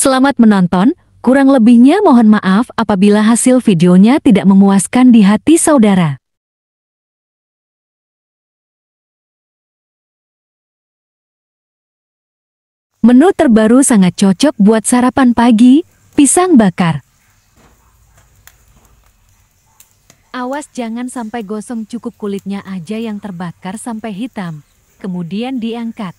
Selamat menonton, kurang lebihnya mohon maaf apabila hasil videonya tidak memuaskan di hati saudara. Menu terbaru sangat cocok buat sarapan pagi, pisang bakar. Awas jangan sampai gosong cukup kulitnya aja yang terbakar sampai hitam, kemudian diangkat.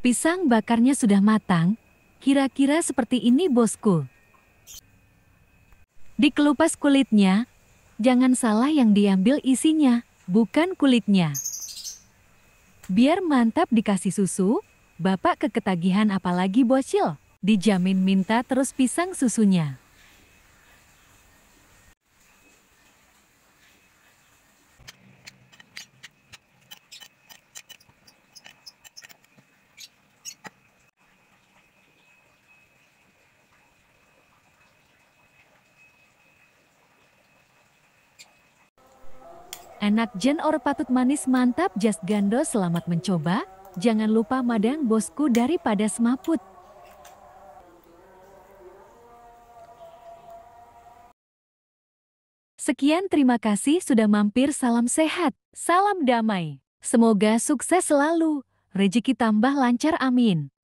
Pisang bakarnya sudah matang, kira-kira seperti ini bosku. Dikelupas kulitnya, jangan salah yang diambil isinya, bukan kulitnya. Biar mantap dikasih susu, bapak keketagihan apalagi bocil. Dijamin minta terus pisang susunya. Enak Jen Or patut manis mantap Just gando selamat mencoba. Jangan lupa madang bosku daripada semaput. Sekian terima kasih sudah mampir salam sehat, salam damai. Semoga sukses selalu, rezeki tambah lancar amin.